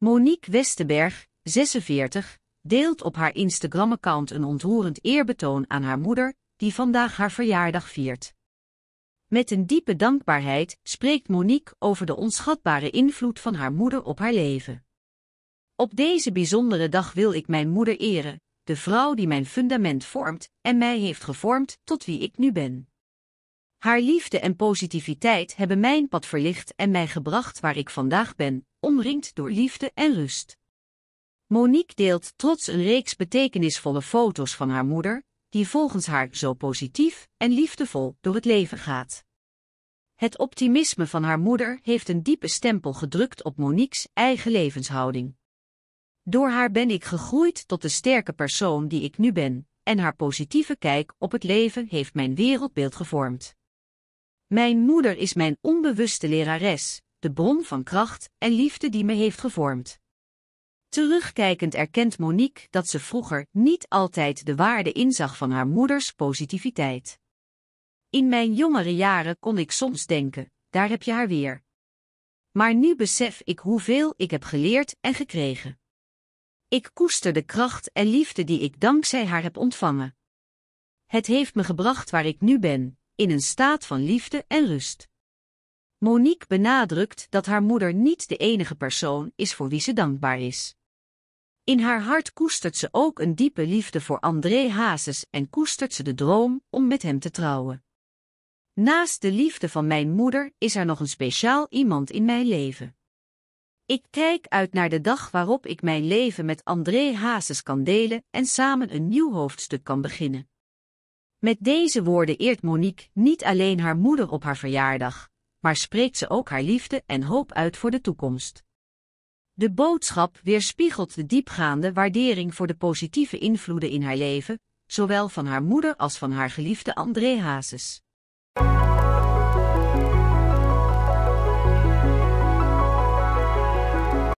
Monique Westerberg, 46, deelt op haar Instagram-account een ontroerend eerbetoon aan haar moeder, die vandaag haar verjaardag viert. Met een diepe dankbaarheid spreekt Monique over de onschatbare invloed van haar moeder op haar leven. Op deze bijzondere dag wil ik mijn moeder eren, de vrouw die mijn fundament vormt en mij heeft gevormd tot wie ik nu ben. Haar liefde en positiviteit hebben mijn pad verlicht en mij gebracht waar ik vandaag ben, omringd door liefde en rust. Monique deelt trots een reeks betekenisvolle foto's van haar moeder, die volgens haar zo positief en liefdevol door het leven gaat. Het optimisme van haar moeder heeft een diepe stempel gedrukt op Monique's eigen levenshouding. Door haar ben ik gegroeid tot de sterke persoon die ik nu ben, en haar positieve kijk op het leven heeft mijn wereldbeeld gevormd. Mijn moeder is mijn onbewuste lerares, de bron van kracht en liefde die me heeft gevormd. Terugkijkend erkent Monique dat ze vroeger niet altijd de waarde inzag van haar moeders positiviteit. In mijn jongere jaren kon ik soms denken, daar heb je haar weer. Maar nu besef ik hoeveel ik heb geleerd en gekregen. Ik koester de kracht en liefde die ik dankzij haar heb ontvangen. Het heeft me gebracht waar ik nu ben, in een staat van liefde en rust. Monique benadrukt dat haar moeder niet de enige persoon is voor wie ze dankbaar is. In haar hart koestert ze ook een diepe liefde voor André Hazes en koestert ze de droom om met hem te trouwen. Naast de liefde van mijn moeder is er nog een speciaal iemand in mijn leven. Ik kijk uit naar de dag waarop ik mijn leven met André Hazes kan delen en samen een nieuw hoofdstuk kan beginnen. Met deze woorden eert Monique niet alleen haar moeder op haar verjaardag, maar spreekt ze ook haar liefde en hoop uit voor de toekomst. De boodschap weerspiegelt de diepgaande waardering voor de positieve invloeden in haar leven, zowel van haar moeder als van haar geliefde André Hazes.